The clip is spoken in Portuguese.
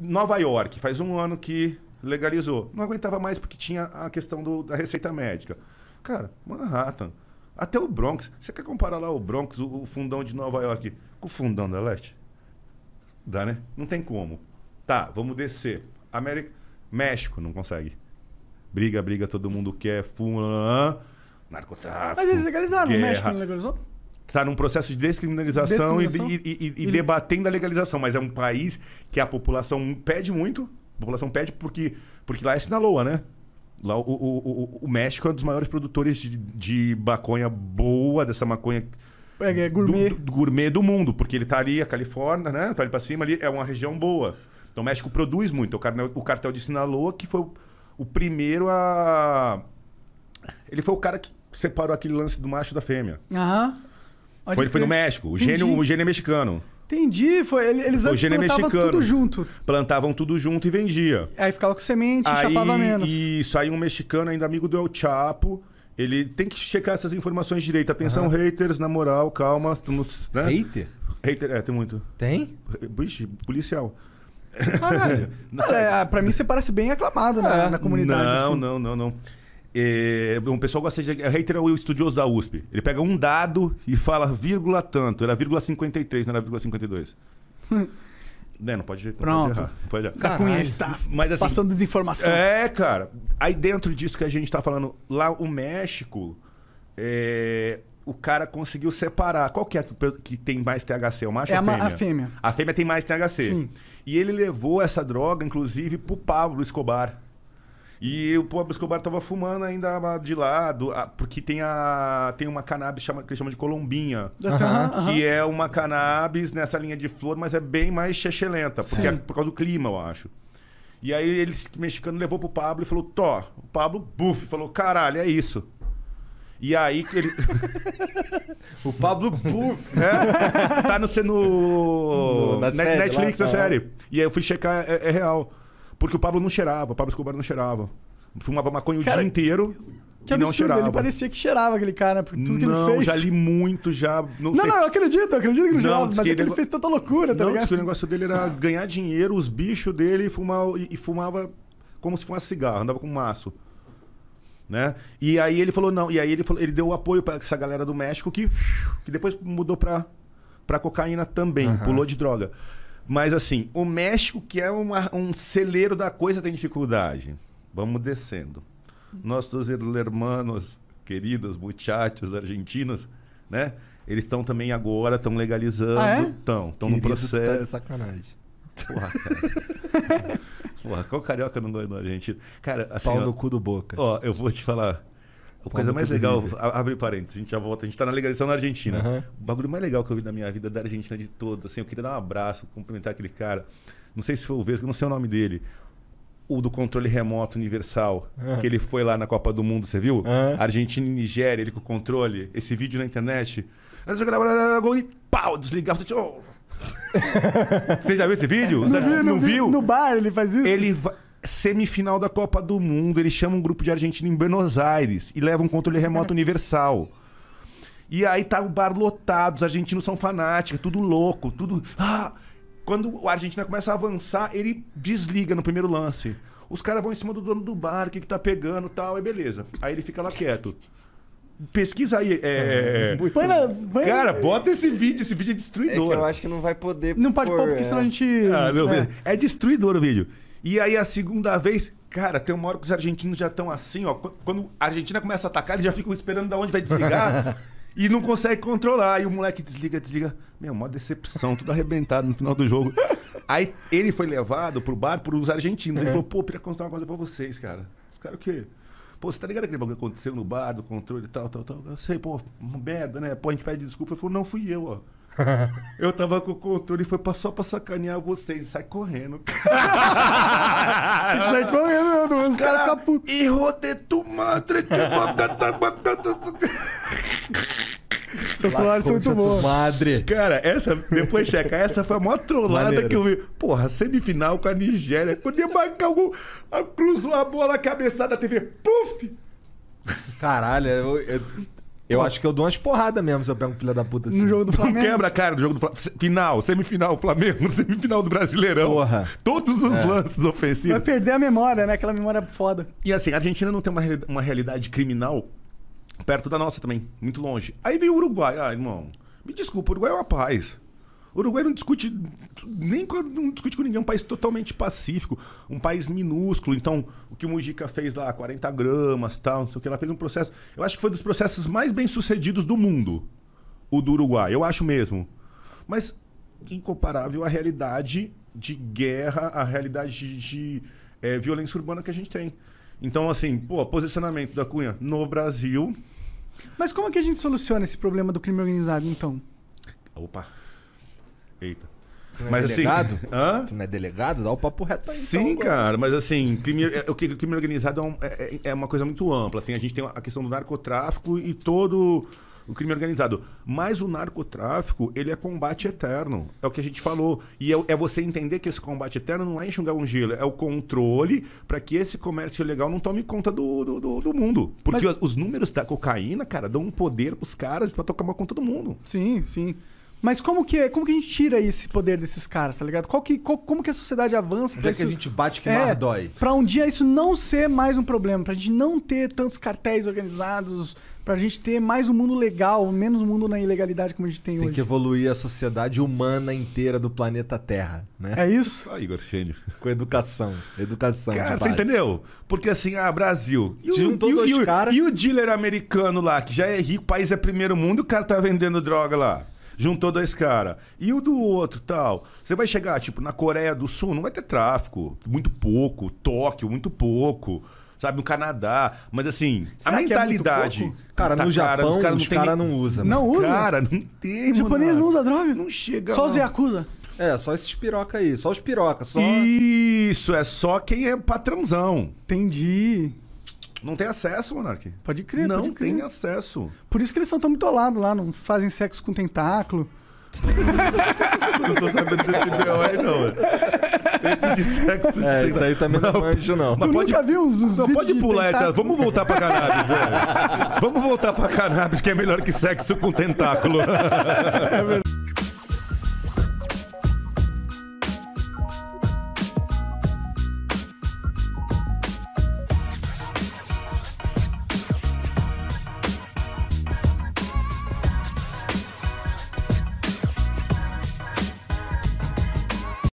Nova York, faz um ano que legalizou. Não aguentava mais porque tinha a questão do, da receita médica. Cara, Manhattan, até o Bronx. Você quer comparar lá o Bronx, o, o fundão de Nova York, com o fundão da Leste? Dá, né? Não tem como. Tá, vamos descer. América... México, não consegue. Briga, briga, todo mundo quer, fuma, narcotráfico. Mas eles legalizaram, guerra. o México não legalizou? está num processo de descriminalização, descriminalização? E, e, e, e, debatendo a legalização. Mas é um país que a população pede muito. A população pede porque, porque lá é Sinaloa, né? Lá, o, o, o, o México é um dos maiores produtores de, de maconha boa, dessa maconha. É, é gourmet. Do, do, gourmet do mundo, porque ele está ali, a Califórnia, né? Está ali para cima, ali é uma região boa. Então o México produz muito. O cartel, o cartel de Sinaloa, que foi o, o primeiro a. Ele foi o cara que separou aquele lance do macho da fêmea. Aham. Uhum foi, foi no México. O gênio, o gênio é mexicano. Entendi, foi, eles antes plantavam mexicano. tudo junto. Plantavam tudo junto e vendia. Aí ficava com semente, aí, chapava menos. Isso, aí um mexicano ainda amigo do El Chapo, ele tem que checar essas informações direito. Atenção, Aham. haters, na moral, calma. Né? Hater? Hater, é, tem muito. Tem? Bicho, policial. Caralho. Mas, é, pra mim você parece bem aclamado na, é. na comunidade. Não, assim. não, não, não. É, um pessoal gosta de. é é o estudioso da USP. Ele pega um dado e fala vírgula tanto. Era vírgula 53, não era vírgula 52. né, não pode. Pronto. Pode errar. Pode errar. Caralho, está Mas, assim, passando desinformação. É, cara. Aí dentro disso que a gente está falando, lá o México, é, o cara conseguiu separar. Qual que é que tem mais THC? O macho é ou a fêmea? A fêmea. A fêmea tem mais THC. Sim. E ele levou essa droga, inclusive, pro Pablo Escobar. E o Pablo Escobar tava fumando ainda de lado, porque tem, a, tem uma cannabis chama, que eles chamam de colombinha, uhum, que uhum. é uma cannabis nessa linha de flor, mas é bem mais chechelenta, porque é Sim. é por causa do clima, eu acho. E aí ele, mexicano, levou pro Pablo e falou, Tó, o Pablo, buf, falou, caralho, é isso. E aí ele... o Pablo buf, né? Tá no, no, no na Netflix, tá lá, tá a série. E aí eu fui checar, é, é real. Porque o Pablo não cheirava, o Pablo Escobar não cheirava. Fumava maconha cara, o dia inteiro. Que e absurdo, não cheirava. ele parecia que cheirava aquele cara, por tudo que ele fez. Não, já li muito, já. Não, não, não, eu acredito, eu acredito que ele não, cheirava, mas que é ele, fez tanta loucura, tá não, ligado? que o negócio dele era ganhar dinheiro, os bichos dele fumar, e, e fumava como se fosse cigarro, andava com maço. Né? E aí ele falou, não, e aí ele, falou, ele deu apoio para essa galera do México que, que depois mudou pra, cocaína também, uhum. pulou de droga. Mas assim, o México, que é uma, um celeiro da coisa, tem dificuldade. Vamos descendo. Nossos hermanos, queridos, muchachos argentinos, né? Eles estão também agora, estão legalizando. Estão, ah, é? estão no processo. Tá de sacanagem. Porra, cara. Porra, qual carioca não gosta da Argentina? Cara, assim. Pau ó, no cu do boca. Ó, eu vou te falar. A coisa mais legal, abre parênteses, a gente já volta, a gente tá na legalização na Argentina. Uhum. O bagulho mais legal que eu vi da minha vida da Argentina de todos assim, eu queria dar um abraço, cumprimentar aquele cara. Não sei se foi o Vesgo, não sei o nome dele. O do controle remoto universal, uhum. que ele foi lá na Copa do Mundo, você viu? Uhum. Argentina e Nigéria, ele com o controle, esse vídeo na internet. Gol e pau, desligar. Oh. Você já viu esse vídeo? Não, vi, não, não viu? No bar ele faz isso? Ele vai semifinal da Copa do Mundo, ele chama um grupo de argentino em Buenos Aires e leva um controle remoto universal. E aí tá o bar lotado, os argentinos são fanáticos, tudo louco, tudo. Ah! Quando a Argentina começa a avançar, ele desliga no primeiro lance. Os caras vão em cima do dono do bar, o que, que tá pegando tal, e beleza. Aí ele fica lá quieto. Pesquisa aí. É... é, é. Para, Cara, bota esse vídeo, esse vídeo é destruidor. É eu acho que não vai poder. Não pode pôr, porque é... senão a gente. Ah, é. é destruidor o vídeo. E aí a segunda vez, cara, tem uma hora que os argentinos já estão assim, ó. Quando a Argentina começa a atacar, eles já ficam esperando de onde vai desligar. e não consegue controlar. E o moleque desliga, desliga. Meu, uma decepção, tudo arrebentado no final do jogo. Aí ele foi levado pro bar pros os argentinos. Ele é. falou, pô, eu queria contar uma coisa pra vocês, cara. Os caras o quê? Pô, você tá ligado aquele bagulho que aconteceu no bar, do controle e tal, tal, tal. Eu sei, pô, merda, né? Pô, a gente pede desculpa. Ele falou, não fui eu, ó. Eu tava com o controle e foi só pra sacanear vocês. E sai correndo. sai correndo, mano. Os caras cara, putos. E rodeto madre que tá, tá, tá, Seus celulares são é muito bons. Madre. Cara, essa, depois checa, essa foi a maior trollada Maneiro. que eu vi. Porra, semifinal com a Nigéria. Quando ia marcar algum. Cruzou a bola, cabeçada, a TV. Puf! Caralho, eu, eu, eu acho que eu dou umas porradas mesmo se eu pego um filho da puta assim. No jogo do Tu Flamengo. quebra a cara no jogo do Flamengo. Final, semifinal, Flamengo, semifinal do Brasileirão. Porra. Todos os é. lances Vai ofensivos. perder a memória, né? Aquela memória foda. E assim, a Argentina não tem uma, uma realidade criminal perto da nossa também, muito longe. Aí veio o Uruguai. Ah, irmão, me desculpa, o Uruguai é uma paz. O Uruguai não discute nem com, não discute com ninguém, é um país totalmente pacífico, um país minúsculo. Então, o que o Mujica fez lá, 40 gramas, tal, não sei o que, ela fez um processo. Eu acho que foi um dos processos mais bem sucedidos do mundo, o do Uruguai, eu acho mesmo. Mas incomparável à realidade de guerra, à realidade de, de é, violência urbana que a gente tem. Então, assim, pô, posicionamento da Cunha no Brasil. Mas como é que a gente soluciona esse problema do crime organizado, então? Opa. Eita. Tu não é mas, assim, delegado? Assim, Hã? Tu não é delegado? Dá o papo reto aí, Sim, então, cara, mas assim, crime, é, o que crime organizado é, um, é, é, é, uma coisa muito ampla. Assim, a gente tem a questão do narcotráfico e todo o crime organizado. Mas o narcotráfico, ele é combate eterno. É o que a gente falou. E é, é você entender que esse combate eterno não é enxugar um gelo, é o controle para que esse comércio ilegal não tome conta do, do, do, do mundo. Porque mas... os números da cocaína, cara, dão um poder pros caras para tocar uma conta do mundo. Sim, sim. Mas como que, é, como que a gente tira esse poder desses caras, tá ligado? Qual que, qual, como que a sociedade avança pra isso... É que a gente bate que é, dói? Pra um dia isso não ser mais um problema, pra gente não ter tantos cartéis organizados, pra gente ter mais um mundo legal, menos um mundo na ilegalidade como a gente tem, tem hoje. Tem que evoluir a sociedade humana inteira do planeta Terra, né? É isso? Ah, Igor, gênio. Com educação. Educação. Cara, você entendeu? Porque assim, ah, Brasil. E o, e, e, cara... e o dealer americano lá, que já é rico, país é primeiro mundo, o cara tá vendendo droga lá juntou dois caras. E o do outro, tal. Você vai chegar, tipo, na Coreia do Sul, não vai ter tráfico. Muito pouco. Tóquio, muito pouco. Sabe, no Canadá. Mas assim, Será a é mentalidade. É cara, tá no cara, Japão, cara, os caras não, tem... não usam. Não usa? Cara, não tem. Os japoneses não usa droga. Não chega. Só não. os Yakuza. É, só esses piroca aí, só os piroca, só... Isso, é só quem é patrãozão. Entendi. Não tem acesso, Monark. Pode crer, Não pode crer. tem acesso. Por isso que eles são tão mitolados lá, não fazem sexo com tentáculo. não tô sabendo desse B.O. aí, não. Esse de sexo. É, isso aí também não, é manjo, não. Mas tu pode, nunca viu os, os Não, pode pular essa. Vamos voltar pra cannabis, velho. Vamos voltar pra cannabis, que é melhor que sexo com tentáculo. É verdade.